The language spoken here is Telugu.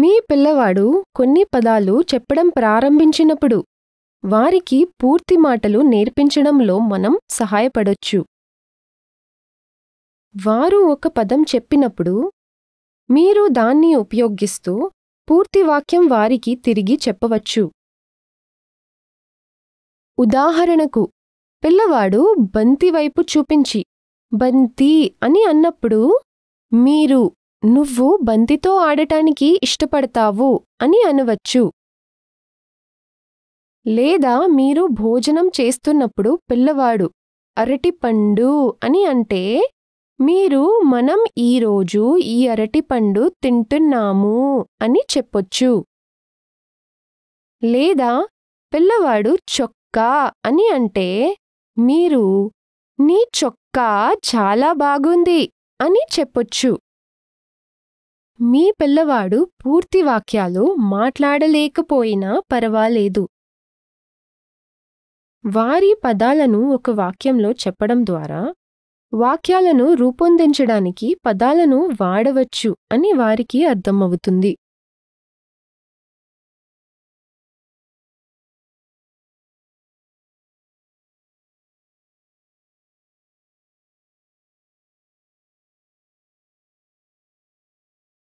మీ పిల్లవాడు కొన్ని పదాలు చెప్పడం ప్రారంభించినప్పుడు వారికి పూర్తి మాటలు నేర్పించడంలో మనం సహాయపడొచ్చు వారు ఒక పదం చెప్పినప్పుడు మీరు దాన్ని ఉపయోగిస్తూ పూర్తి వాక్యం వారికి తిరిగి చెప్పవచ్చు ఉదాహరణకు పిల్లవాడు బంతివైపు చూపించి బంతి అని అన్నప్పుడు మీరు నువ్వు బంతితో ఆడటానికి ఇష్టపడతావు అని అనవచ్చు లేదా మీరు భోజనం చేస్తున్నప్పుడు పిల్లవాడు అరటిపండు అని అంటే మీరు మనం ఈరోజు ఈ అరటిపండు తింటున్నాము అని చెప్పొచ్చు లేదా పిల్లవాడు చొక్కా అని అంటే మీరు నీ చొక్కా చాలా బాగుంది అని చెప్పొచ్చు మీ పిల్లవాడు పూర్తి వాక్యాలు మాట్లాడలేకపోయినా పర్వాలేదు వారి పదాలను ఒక వాక్యంలో చెప్పడం ద్వారా వాక్యాలను రూపొందించడానికి పదాలను వాడవచ్చు అని వారికి అర్థమవుతుంది